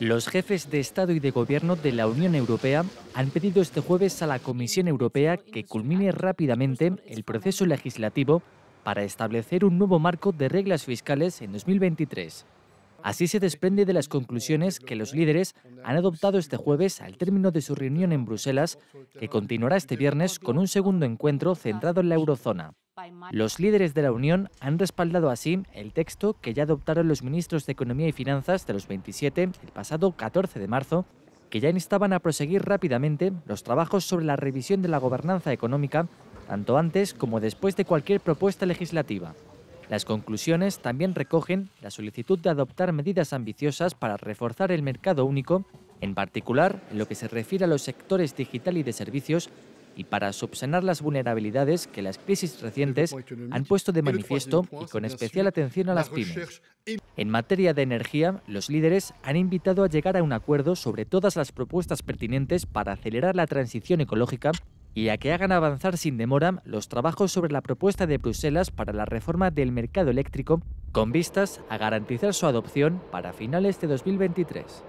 Los jefes de Estado y de Gobierno de la Unión Europea han pedido este jueves a la Comisión Europea que culmine rápidamente el proceso legislativo para establecer un nuevo marco de reglas fiscales en 2023. Así se desprende de las conclusiones que los líderes han adoptado este jueves al término de su reunión en Bruselas, que continuará este viernes con un segundo encuentro centrado en la eurozona. Los líderes de la Unión han respaldado así el texto que ya adoptaron los ministros de Economía y Finanzas de los 27 el pasado 14 de marzo, que ya instaban a proseguir rápidamente los trabajos sobre la revisión de la gobernanza económica, tanto antes como después de cualquier propuesta legislativa. Las conclusiones también recogen la solicitud de adoptar medidas ambiciosas para reforzar el mercado único, en particular en lo que se refiere a los sectores digital y de servicios, y para subsanar las vulnerabilidades que las crisis recientes han puesto de manifiesto y con especial atención a las pymes. En materia de energía, los líderes han invitado a llegar a un acuerdo sobre todas las propuestas pertinentes para acelerar la transición ecológica y a que hagan avanzar sin demora los trabajos sobre la propuesta de Bruselas para la reforma del mercado eléctrico con vistas a garantizar su adopción para finales de 2023.